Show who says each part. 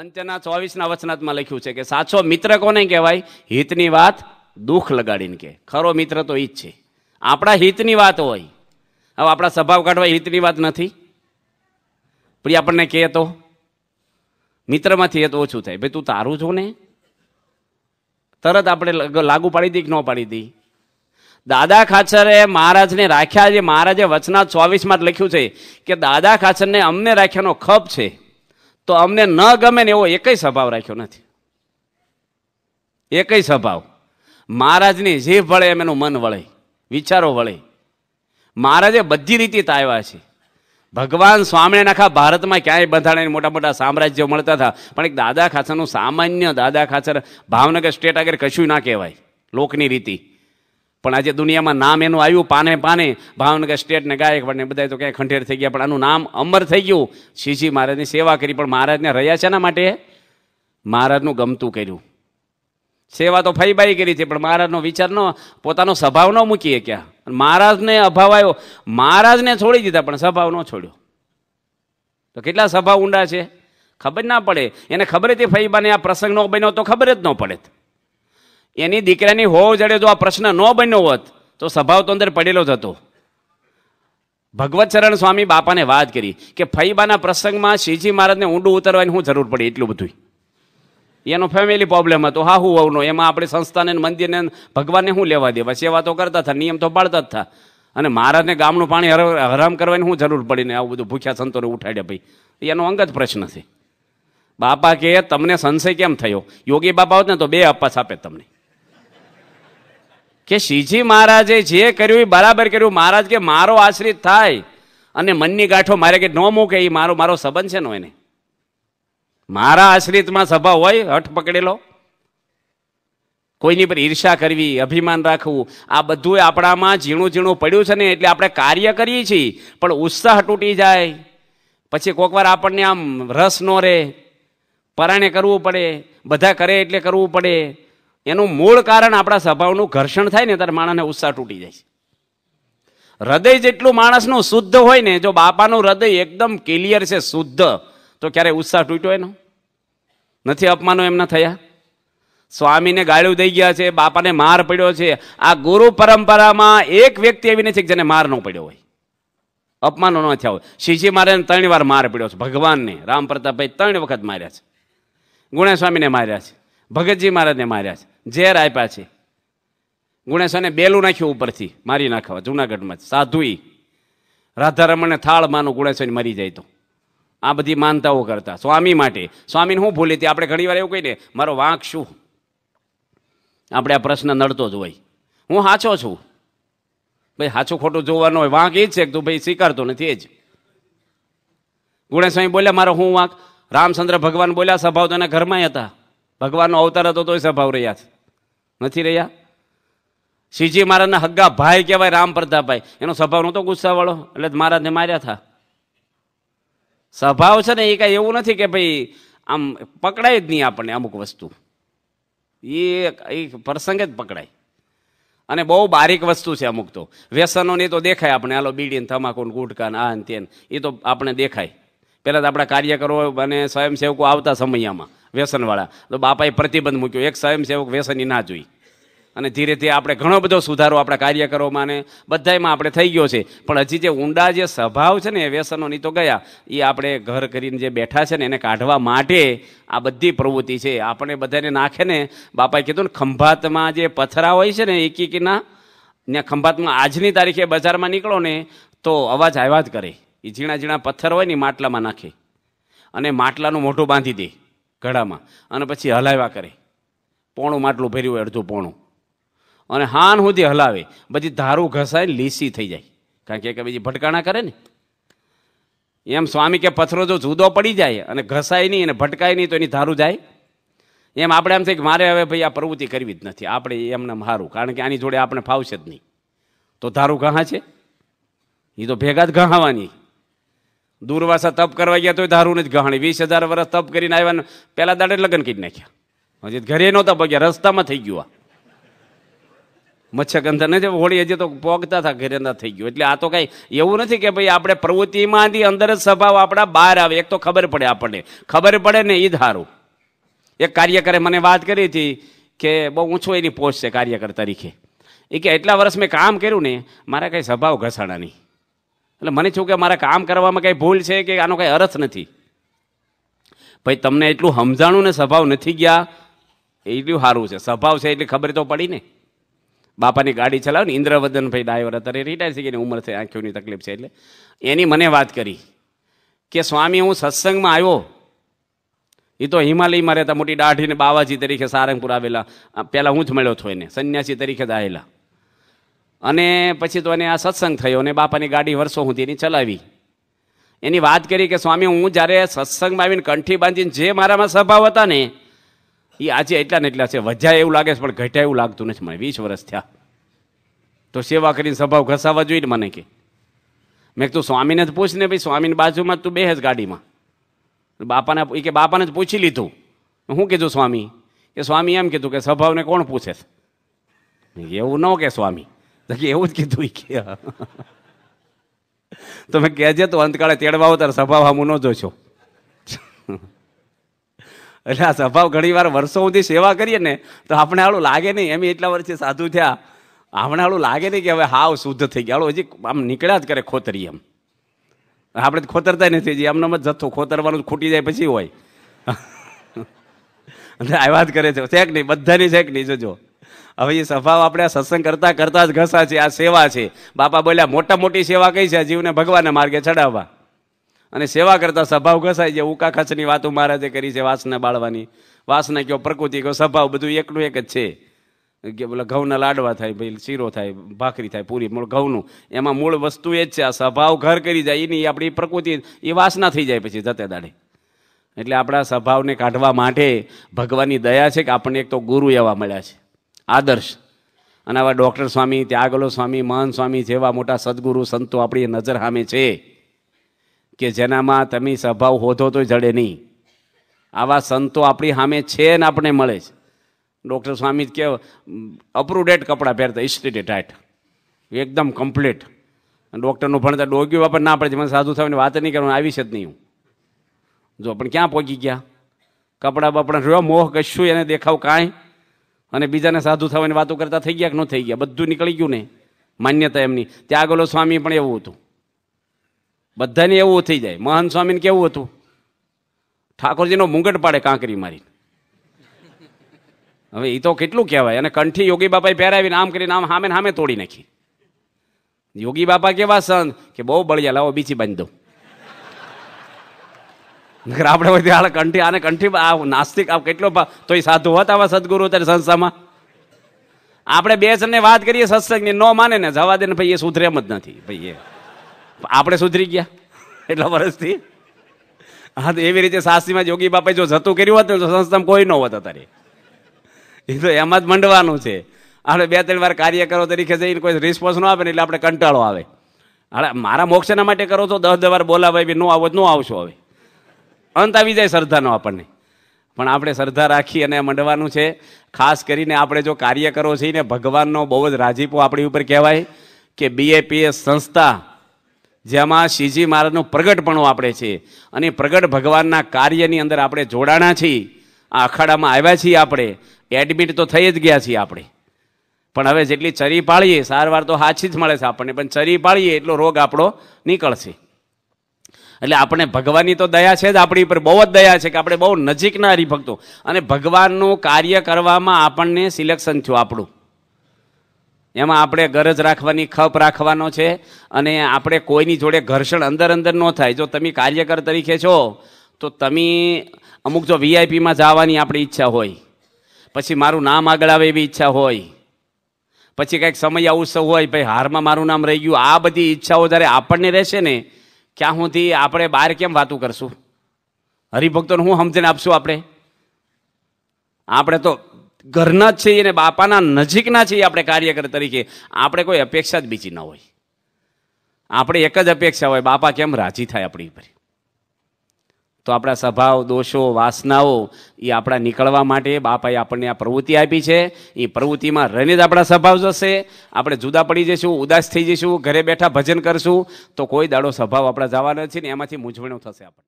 Speaker 1: અંત્યના ચોવીસના વચનાત્મા લખ્યું છે કે સાચો મિત્ર કોને કહેવાય હિતની વાત દુઃખ લગાડીને કે ખરો મિત્ર તો એ જ છે આપણા હિતની વાત હોય હવે આપણા સ્વભાવ કાઢવા હિતની વાત નથી પછી આપણને કહે તો મિત્રમાંથી એ તો ઓછું થાય ભાઈ તું તારું છું ને તરત આપણે લાગુ પાડી દઈ કે ન પાડી દઈ દાદા ખાચરે મહારાજને રાખ્યા જે મહારાજે વચના ચોવીસમાં જ લખ્યું છે કે દાદા ખાચરને અમને રાખ્યાનો ખપ છે તો અમને ન ગમે ને એવો એકય સ્વભાવ રાખ્યો નથી એકય સ્વભાવ મહારાજની જીભ વળે એમ એનું મન વળે વિચારો વળે મહારાજે બધી રીતે તાવ્યા છે ભગવાન સ્વામીને આખા ભારતમાં ક્યાંય બંધાણે મોટા મોટા સામ્રાજ્યો મળતા હતા પણ એક દાદા ખાચરનું સામાન્ય દાદા ખાચર ભાવનગર સ્ટેટ આગળ કશું ના કહેવાય લોકની રીતિ પણ આજે દુનિયામાં નામ એનું આવ્યું પાને પાને ભાવનગર સ્ટેટને ગાયકવાડને બધા તો ક્યાંય ખંડેર થઈ ગયા પણ આનું નામ અમર થઈ ગયું શ્રીજી મહારાજની સેવા કરી પણ મહારાજને રહ્યા છે ના માટે મહારાજનું ગમતું કર્યું સેવા તો ફઈબાઈ કરી છે પણ મહારાજનો વિચાર ન પોતાનો સ્વભાવ ન મૂકીએ ક્યાં મહારાજને અભાવ આવ્યો મહારાજને છોડી દીધા પણ સ્વભાવ ન છોડ્યો તો કેટલા સ્વભાવ ઊંડા છે ખબર ના પડે એને ખબર હતી ફઈબાને આ પ્રસંગ ન બન્યો તો ખબર જ ન પડે એની દીકરાની હોવ જડે જો આ પ્રશ્ન ન બન્યો હોત તો સ્વભાવ તો અંદર પડેલો જ હતો ભગવત ચરણ સ્વામી બાપાને વાત કરી કે ફઈબાના પ્રસંગમાં શ્રીજી મહારાજને ઊંડું ઉતરવાની હું જરૂર પડી એટલું બધું એનો ફેમિલી પ્રોબ્લેમ હતો હા હું અવનો એમાં આપણે સંસ્થાને મંદિરને ભગવાનને શું લેવા દેવા સેવા તો કરતા હતા નિયમ તો પાડતા જ હતા અને મહારાજને ગામનું પાણી હરામ કરવાની હું જરૂર પડીને આવું બધું ભૂખ્યા સંતોને ઉઠાડ્યા ભાઈ એનો અંગત પ્રશ્ન છે બાપા કે તમને સંશય કેમ થયો યોગી બાપા હોત ને તો બે અપાસ આપે તમને કે શ્રીજી મહારાજે જે કર્યું એ બરાબર કર્યું મહારાજ કે મારો આશ્રિત થાય અને મનની ગાંઠો મારે કે ન મૂકે એ મારો મારો સંબંધ છે ને એને મારા આશ્રિતમાં સભા હોય હઠ પકડેલો કોઈની પર ઈર્ષા કરવી અભિમાન રાખવું આ બધું આપણામાં ઝીણું ઝીણું પડ્યું છે ને એટલે આપણે કાર્ય કરીએ છીએ પણ ઉત્સાહ તૂટી જાય પછી કોકવાર આપણને આમ રસ ન રહે પરાણે કરવું પડે બધા કરે એટલે કરવું પડે એનું મૂળ કારણ આપણા સ્વભાવનું ઘર્ષણ થાય ને ત્યારે માણસને ઉત્સાહ તૂટી જાય છે હૃદય જેટલું માણસનું શુદ્ધ હોય ને જો બાપાનું હૃદય એકદમ ક્લિયર છે શુદ્ધ તો ક્યારે ઉત્સાહ તૂટ્યો એનો નથી અપમાનો એમના થયા સ્વામીને ગાળ્યું દઈ ગયા છે બાપાને માર પડ્યો છે આ ગુરુ પરંપરામાં એક વ્યક્તિ એવી નથી જેને માર ન પડ્યો હોય અપમાનો ન થયા હોય શિજી મારે ત્રણ વાર માર પડ્યો છે ભગવાનને રામ પ્રતાપભાઈ ત્રણ વખત માર્યા છે ગુણેશ સ્વામીને માર્યા છે ભગતજી મહારાજને માર્યા છે ઝેર આપ્યા છે ગુણેશને બેલું નાખ્યું ઉપરથી મારી નાખવા જુનાગઢમાં સાધુ ઈ રાધારમણને થાળ માનો ગુણેશ્વરી મરી જાય તો આ બધી માનતાઓ કરતા સ્વામી માટે સ્વામીને શું ભૂલી હતી આપણે ઘણીવાર એવું કહીને મારો વાંક શું આપણે આ પ્રશ્ન નડતો જ હોય હું સાચો છું ભાઈ સાચું ખોટું જોવાનું હોય વાંક એ જ છે કે તું ભાઈ સ્વીકારતો નથી એ જ ગુણેશ્વરી બોલ્યા મારો હું વાંક રામચંદ્ર ભગવાન બોલ્યા સ્વભાવ તો એના ઘરમાં હતા ભગવાનનો અવતાર હતો તોય સભાવ રહ્યા છે નથી રહ્યા શ્રીજી મહારાજના હગ્ગા ભાઈ કહેવાય રામ પ્રતાપભાઈ એનો સ્વભાવ નહોતો ગુસ્સાવાળો એટલે મહારાજને માર્યા હતા સ્વભાવ છે ને એ કાંઈ એવું નથી કે ભાઈ આમ પકડાય જ નહીં આપણને અમુક વસ્તુ એ પ્રસંગે જ પકડાય અને બહુ બારીક વસ્તુ છે અમુક તો વ્યસનોની તો દેખાય આપણે આલો બીડીને તમાકુને ગુટકાને આ ને તેન એ તો આપણે દેખાય પહેલાં તો આપણા કાર્યકરો અને સ્વયંસેવકો આવતા સમયમાં વ્યસનવાળા તો બાપાએ પ્રતિબંધ મૂક્યો એક સ્વયંસેવક વ્યસની ના જોઈ અને ધીરે ધીરે આપણે ઘણો બધો સુધારો આપણા કાર્યકરોમાં ને બધામાં આપણે થઈ ગયો છે પણ હજી જે ઊંડા જે સ્વભાવ છે ને એ વ્યસનોની તો ગયા એ આપણે ઘર કરીને જે બેઠા છે ને એને કાઢવા માટે આ બધી પ્રવૃત્તિ છે આપણે બધાને નાખે ને બાપાએ કીધું ને ખંભાતમાં જે પથરા હોય છે ને એક એકીકીના ત્યાં ખંભાતમાં આજની તારીખે બજારમાં નીકળો ને તો અવાજ આવ્યા જ કરે એ ઝીણા ઝીણા પથ્થર હોય ને માટલામાં નાખે અને માટલાનું મોઢું બાંધી દે ઘડામાં અને પછી હલાવ્યા કરે પોણું માટલું ભર્યું હોય અડધું પોણું અને હાન સુધી હલાવે પછી ધારું ઘસાય લીસી થઈ જાય કારણ કે બીજી ભટકાણા કરે ને એમ સ્વામી કે પથરો જો જુદો પડી જાય અને ઘસાય નહીં અને ભટકાય નહીં તો એની ધારું જાય એમ આપણે એમ થાય કે મારે હવે ભાઈ આ પ્રવૃત્તિ કરવી જ નથી આપણે એમને મારું કારણ કે આની જોડે આપણે ફાવશે જ નહીં તો ધારું ઘણા છે એ તો ભેગા જ ઘાવાની દુર્વાસા તપ કરવા ગયા તો ધારું જ ગહાણી વીસ હજાર વર્ષ તપ કરીને આવ્યા ને પહેલાં દાડે લગ્ન કરી નાખ્યા હજી ઘરે નહોતા પગ્યા રસ્તામાં થઈ ગયું આ મચ્છરગંધા નથી હોળી હજી તો પોગતા હતા ઘરે ના થઈ ગયું એટલે આ તો કાંઈ એવું નથી કે ભાઈ આપણે પ્રવૃત્તિમાં અંદર જ સ્વભાવ આપણા બહાર આવે એક તો ખબર પડે આપણને ખબર પડે ને એ ધારું એક કાર્યકરે મને વાત કરી હતી કે બહુ ઊંચો એની પોસ્ટ છે કાર્યકર તરીકે એ કે એટલા વર્ષ મેં કામ કર્યું ને મારા કાંઈ સ્વભાવ ઘસાણા નહીં એટલે મને થયું કે મારા કામ કરવામાં કંઈ ભૂલ છે કે આનો કંઈ અર્થ નથી ભાઈ તમને એટલું સમજાણું ને સ્વભાવ નથી ગયા એટલું સારું છે સ્વભાવ છે એટલે ખબર તો પડી ને બાપાની ગાડી ચલાવે ને ઇન્દ્રવદન ભાઈ ડ્રાઈવર અત્યારે રિટાયર થઈ ગઈ ઉંમર થઈ આંખીઓની તકલીફ છે એટલે એની મને વાત કરી કે સ્વામી હું સત્સંગમાં આવ્યો એ તો હિમાલયમાં રહેતા મોટી દાઢીને બાવાજી તરીકે સારંગપુર આવેલા પહેલાં હું જ મળ્યો હતો એને સંન્યાસી તરીકે જ આવેલા અને પછી તો એને આ સત્સંગ થયો અને બાપાની ગાડી વર્ષો સુધી એની ચલાવી એની વાત કરી કે સ્વામી હું જ્યારે સત્સંગમાં આવીને કંઠી બાંધીને જે મારામાં સ્વભાવ હતા ને એ આજે એટલા ને એટલા છે વજા એવું લાગે છે પણ ઘટ્યા એવું લાગતું નથી મને વીસ વર્ષ થયા તો સેવા કરીને સ્વભાવ ઘસાવવા જોઈએ મને કે મેં તું સ્વામીને જ પૂછ ને ભાઈ સ્વામીની બાજુમાં તું બે જ ગાડીમાં બાપાને એ કે બાપાને જ પૂછી લીધું હું કીધું સ્વામી કે સ્વામી એમ કીધું કે સ્વભાવને કોણ પૂછે એવું ન કે સ્વામી એવું જ કીધું કે તમે કહેજે તો અંતકાળે તેડવા આવો ત્યારે સ્વભાવ આમ ન જોશો એટલે આ સ્વભાવ ઘણી વાર વર્ષો સુધી સેવા કરીએ ને તો આપણે આળું લાગે નહીં એમ એટલા વર્ષે સાધુ થયા આપણે આળું લાગે નહીં કે હવે હાવ શુદ્ધ થઈ ગયા હજી આમ નીકળ્યા જ કરે ખોતરી એમ આપણે ખોતરતા નથી જે જ જથ્થો ખોતરવાનું ખૂટી જાય પછી હોય અને આ વાત કરે છે શેક નહીં બધાની શેક નહીં જોજો હવે એ સ્વભાવ આપણે સત્સંગ કરતાં કરતાં જ ઘસા છે આ સેવા છે બાપા બોલ્યા મોટા મોટી સેવા કઈ છે જીવને ભગવાનના માર્ગે ચડાવવા અને સેવા કરતા સ્વભાવ ઘસાય છે ઉકા ખચની વાતો મહારાજે કરી છે વાસના બાળવાની વાસના કયો પ્રકૃતિ કયો સ્વભાવ બધું એકનું એક જ છે કે બોલા ઘઉંના લાડવા થાય ભાઈ શીરો થાય ભાખરી થાય પૂરી મૂળ ઘઉંનું એમાં મૂળ વસ્તુ એ જ છે આ સ્વભાવ ઘર કરી જાય એની આપણી પ્રકૃતિ એ વાસના થઈ જાય પછી જતે દાડે એટલે આપણા સ્વભાવને કાઢવા માટે ભગવાનની દયા છે કે આપણને એક તો ગુરુ એવા મળ્યા છે આદર્શ અને આવા ડૉક્ટર સ્વામી ત્યાગલો સ્વામી મહાન સ્વામી જેવા મોટા સદગુરુ સંતો આપણી નજર સામે છે કે જેનામાં તમે સ્વભાવ હોધો તો જડે નહીં આવા સંતો આપણી સામે છે ને આપણે મળે છે ડૉક્ટર સ્વામી કે અપરુડેટ કપડાં પહેરતા ઇસ્ટ્રીટેટ હાટ એકદમ કમ્પ્લીટ ડૉક્ટરનું ભણતા ડોગ્યું વાપર ના પડે છે મને સાધુ થવાની વાત નહીં કરવાનું આવી છે જ નહીં હું જો પણ ક્યાં પહોંચી ગયા કપડાં બપડા રહ્યો મોહ કશું એને દેખાવ કાંઈ અને બીજાને સાધુ થવાની વાતો કરતા થઈ ગયા કે ન થઈ ગયા બધું નીકળી ગયું ને માન્યતા એમની ત્યાં આગળ સ્વામી પણ એવું હતું બધાને એવું થઈ જાય મહાન સ્વામીને કેવું હતું ઠાકોરજીનો મુંગટ પાડે કાંકરી મારી હવે એ તો કેટલું કહેવાય અને કંઠી યોગી બાપાએ પહેરાવીને આમ કરીને આમ સામે સામે તોડી નાખી યોગી બાપા કેવા સંત કે બહુ બળિયા લાવો બીજી બાંધી દઉં આપણે હોય ત્યારે કંઠી આને કંઠી આ નાસ્તિક આ કેટલો તો એ સાધુ હતા આવા સદગુરુ અત્યારે સંસ્થામાં આપણે બેસને વાત કરીએ સત્સંગની ન માને ને જવા દે ને ભાઈ એ સુધરે એમ જ નથી ભાઈ એ આપણે સુધરી ગયા એટલા વર્ષથી હા તો એવી રીતે સાસીમાં જોગી બાપાએ જો જતું કર્યું હોત ને તો સંસ્થામાં કોઈ ન હોત અત્યારે એ તો એમાં જ મંડવાનું છે આપણે બે ત્રણ વાર કાર્યકરો તરીકે જઈને કોઈ રિસ્પોન્સ ન આવે ને એટલે આપણે કંટાળો આવે હાડે મારા મોક્ષના માટે કરો તો દસ વાર બોલાવે બી ન આવો જ ન આવશો હવે અંત આવી જાય શ્રદ્ધાનો આપણને પણ આપણે શ્રદ્ધા રાખી અને મંડવાનું છે ખાસ કરીને આપણે જો કાર્ય કરો છીએ ને ભગવાનનો બહુ જ રાજીપો આપણી ઉપર કહેવાય કે બીએપીએસ સંસ્થા જેમાં શિવજી મહારાજનું પ્રગટપણું આપણે છે અને પ્રગટ ભગવાનના કાર્યની અંદર આપણે જોડાણા છીએ આ અખાડામાં આવ્યા છીએ આપણે એડમિટ તો થઈ જ ગયા છીએ આપણે પણ હવે જેટલી ચરી પાળીએ સારવાર તો હાછી જ મળે છે આપણને પણ ચરી પાળીએ એટલો રોગ આપણો નીકળશે એટલે આપણે ભગવાનની તો દયા છે જ આપણી ઉપર બહુ જ દયા છે કે આપણે બહુ નજીકના હરિભક્તો અને ભગવાનનું કાર્ય કરવામાં આપણને સિલેક્શન થયું આપણું એમાં આપણે ગરજ રાખવાની ખપ રાખવાનો છે અને આપણે કોઈની જોડે ઘર્ષણ અંદર અંદર ન થાય જો તમે કાર્યકર તરીકે છો તો તમે અમુક જો વીઆઈપીમાં જવાની આપણી ઈચ્છા હોય પછી મારું નામ આગળ આવે એવી ઈચ્છા હોય પછી કંઈક સમય ઉત્સવ હોય ભાઈ હારમાં મારું નામ રહી ગયું આ બધી ઈચ્છાઓ જ્યારે આપણને રહેશે ને ક્યાં હુંથી આપણે બહાર કેમ વાતું કરશું હરિભક્તોને હું સમજણ આપશું આપણે આપણે તો ઘરના જ છીએ અને બાપાના નજીકના છીએ આપણે કાર્યકર તરીકે આપણે કોઈ અપેક્ષા જ બીજી ન હોય આપણે એક જ અપેક્ષા હોય બાપા કેમ રાજી થાય આપણી ઉપર તો આપણા સ્વભાવ દોષો વાસનાઓ એ આપણા નીકળવા માટે બાપાએ આપણને આ પ્રવૃત્તિ આપી છે એ પ્રવૃત્તિમાં રહીને જ આપણા સ્વભાવ જશે આપણે જુદા પડી જઈશું ઉદાસ થઈ જઈશું ઘરે બેઠા ભજન કરશું તો કોઈ દાડો સ્વભાવ આપણા જવાનો નથી ને એમાંથી મૂંઝવણો થશે આપણને